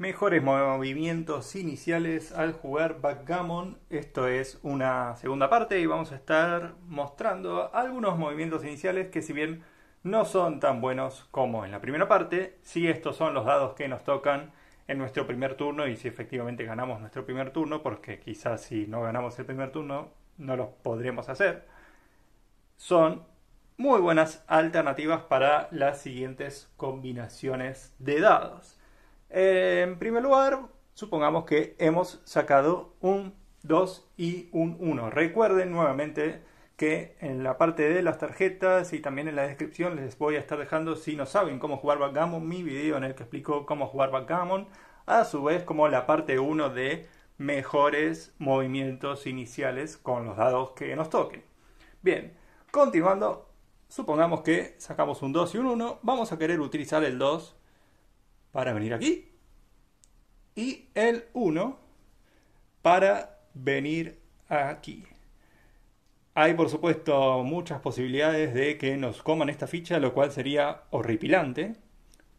Mejores movimientos iniciales al jugar backgammon. Esto es una segunda parte y vamos a estar mostrando algunos movimientos iniciales que si bien no son tan buenos como en la primera parte, si estos son los dados que nos tocan en nuestro primer turno y si efectivamente ganamos nuestro primer turno, porque quizás si no ganamos el primer turno no los podremos hacer, son muy buenas alternativas para las siguientes combinaciones de dados. Eh, en primer lugar, supongamos que hemos sacado un 2 y un 1. Recuerden nuevamente que en la parte de las tarjetas y también en la descripción les voy a estar dejando, si no saben cómo jugar backgammon, mi video en el que explico cómo jugar backgammon, a su vez como la parte 1 de mejores movimientos iniciales con los dados que nos toquen. Bien, continuando, supongamos que sacamos un 2 y un 1, vamos a querer utilizar el 2 para venir aquí. Y el 1 para venir aquí. Hay por supuesto muchas posibilidades de que nos coman esta ficha, lo cual sería horripilante,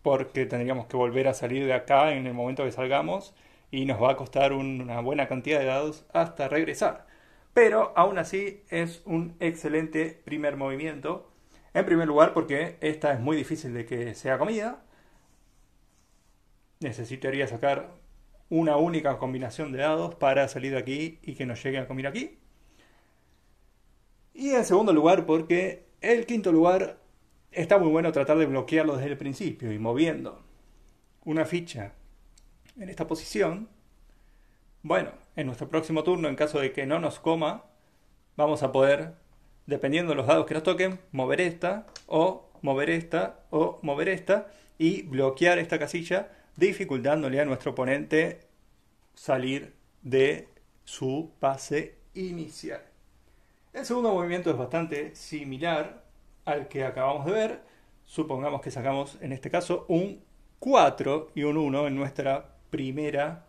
porque tendríamos que volver a salir de acá en el momento que salgamos y nos va a costar una buena cantidad de dados hasta regresar. Pero aún así es un excelente primer movimiento. En primer lugar porque esta es muy difícil de que sea comida necesitaría sacar una única combinación de dados para salir de aquí y que nos llegue a comer aquí. Y en segundo lugar, porque el quinto lugar está muy bueno tratar de bloquearlo desde el principio y moviendo una ficha en esta posición. Bueno, en nuestro próximo turno, en caso de que no nos coma, vamos a poder, dependiendo de los dados que nos toquen, mover esta o mover esta o mover esta y bloquear esta casilla dificultándole a nuestro oponente salir de su pase inicial. El segundo movimiento es bastante similar al que acabamos de ver. Supongamos que sacamos en este caso un 4 y un 1 en nuestra primera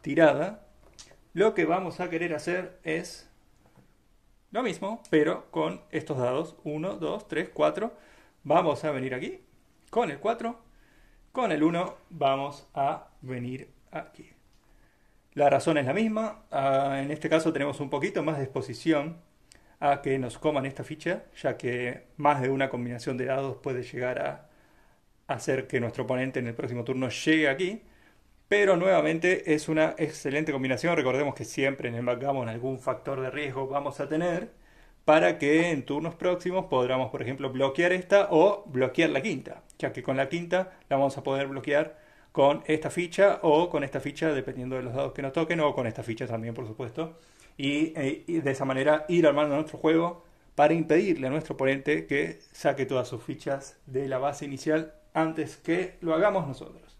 tirada. Lo que vamos a querer hacer es lo mismo, pero con estos dados. 1, 2, 3, 4. Vamos a venir aquí con el 4 con el 1 vamos a venir aquí. La razón es la misma, ah, en este caso tenemos un poquito más de exposición a que nos coman esta ficha, ya que más de una combinación de dados puede llegar a hacer que nuestro oponente en el próximo turno llegue aquí. Pero nuevamente es una excelente combinación, recordemos que siempre en el backgammon algún factor de riesgo vamos a tener para que en turnos próximos podamos, por ejemplo, bloquear esta o bloquear la quinta, ya que con la quinta la vamos a poder bloquear con esta ficha o con esta ficha, dependiendo de los dados que nos toquen, o con esta ficha también, por supuesto, y, eh, de esa manera ir armando nuestro juego para impedirle a nuestro oponente que saque todas sus fichas de la base inicial antes que lo hagamos nosotros.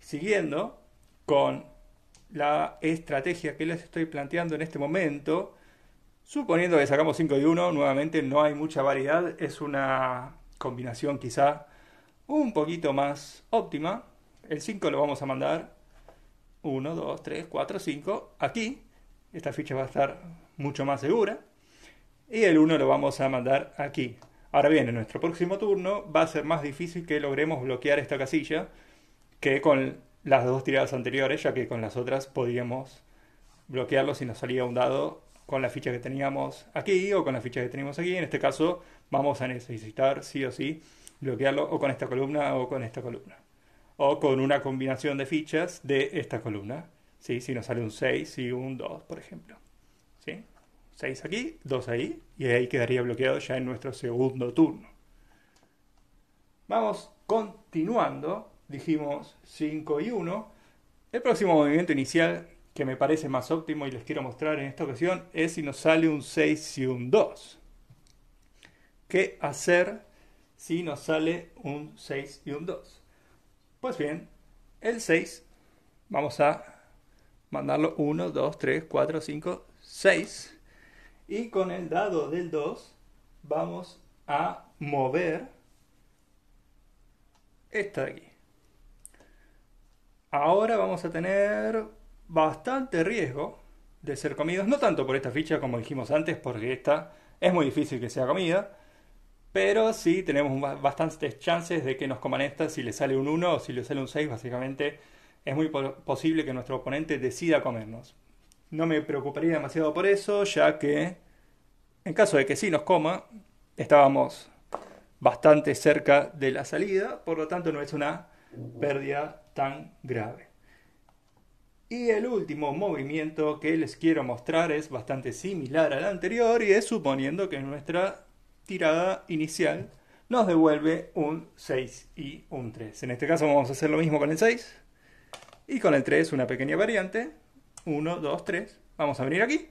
Siguiendo con la estrategia que les estoy planteando en este momento, Suponiendo que sacamos 5 y 1, nuevamente no hay mucha variedad, es una combinación quizá un poquito más óptima. El 5 lo vamos a mandar 1, 2, 3, 4, 5 aquí. Esta ficha va a estar mucho más segura. Y el 1 lo vamos a mandar aquí. Ahora bien, en nuestro próximo turno va a ser más difícil que logremos bloquear esta casilla que con las dos tiradas anteriores, ya que con las otras podíamos bloquearlo si nos salía un dado con la ficha que teníamos aquí o con la ficha que tenemos aquí. En este caso vamos a necesitar sí o sí bloquearlo o con esta columna o con esta columna. O con una combinación de fichas de esta columna. ¿sí? Si nos sale un 6 y un 2, por ejemplo. ¿sí? 6 aquí, 2 ahí, y ahí quedaría bloqueado ya en nuestro segundo turno. Vamos continuando. Dijimos 5 y 1. El próximo movimiento inicial que me parece más óptimo y les quiero mostrar en esta ocasión es si nos sale un 6 y un 2. ¿Qué hacer si nos sale un 6 y un 2? Pues bien, el 6 vamos a mandarlo 1, 2, 3, 4, 5, 6. Y con el dado del 2 vamos a mover esta de aquí. Ahora vamos a tener bastante riesgo de ser comidos, no tanto por esta ficha como dijimos antes, porque esta es muy difícil que sea comida, pero sí tenemos bastantes chances de que nos coman esta si le sale un 1 o si le sale un 6, básicamente es muy posible que nuestro oponente decida comernos. No me preocuparía demasiado por eso, ya que en caso de que sí nos coma, estábamos bastante cerca de la salida, por lo tanto no es una pérdida tan grave. Y el último movimiento que les quiero mostrar es bastante similar al anterior y es suponiendo que nuestra tirada inicial nos devuelve un 6 y un 3. En este caso vamos a hacer lo mismo con el 6 y con el 3 una pequeña variante. 1, 2, 3. Vamos a venir aquí.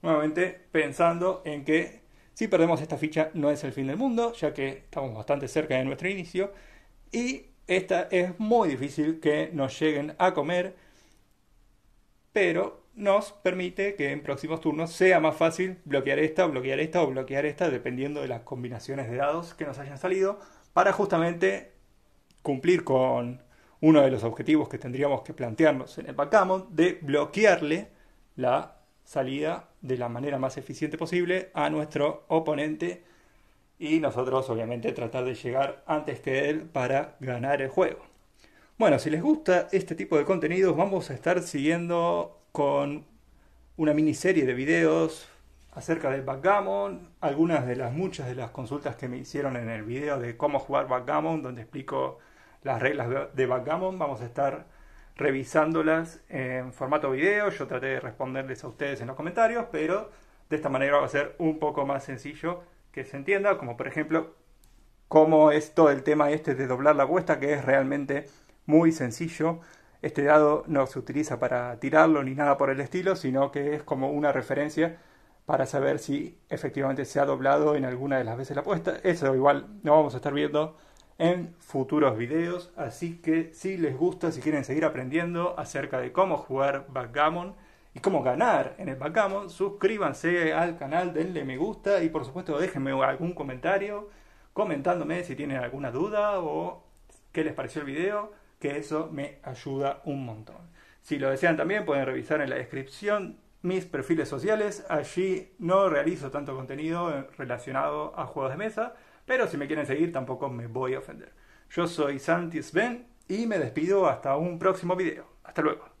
Nuevamente pensando en que si perdemos esta ficha no es el fin del mundo, ya que estamos bastante cerca de nuestro inicio. Y esta es muy difícil que nos lleguen a comer pero nos permite que en próximos turnos sea más fácil bloquear esta, bloquear esta o bloquear esta, dependiendo de las combinaciones de dados que nos hayan salido, para justamente cumplir con uno de los objetivos que tendríamos que plantearnos en el backgammon, de bloquearle la salida de la manera más eficiente posible a nuestro oponente y nosotros obviamente tratar de llegar antes que él para ganar el juego. Bueno, si les gusta este tipo de contenidos, vamos a estar siguiendo con una miniserie de videos acerca de backgammon, algunas de las muchas de las consultas que me hicieron en el video de cómo jugar backgammon, donde explico las reglas de backgammon, vamos a estar revisándolas en formato video, yo traté de responderles a ustedes en los comentarios, pero de esta manera va a ser un poco más sencillo que se entienda, como por ejemplo cómo es todo el tema este de doblar la cuesta, que es realmente muy sencillo. Este dado no se utiliza para tirarlo ni nada por el estilo, sino que es como una referencia para saber si efectivamente se ha doblado en alguna de las veces la apuesta. Eso igual lo vamos a estar viendo en futuros videos, así que si les gusta, si quieren seguir aprendiendo acerca de cómo jugar backgammon y cómo ganar en el backgammon, suscríbanse al canal, denle me gusta y por supuesto déjenme algún comentario comentándome si tienen alguna duda o qué les pareció el video que eso me ayuda un montón. Si lo desean también pueden revisar en la descripción mis perfiles sociales. Allí no realizo tanto contenido relacionado a juegos de mesa, pero si me quieren seguir tampoco me voy a ofender. Yo soy Santi Sven y me despido hasta un próximo video. Hasta luego.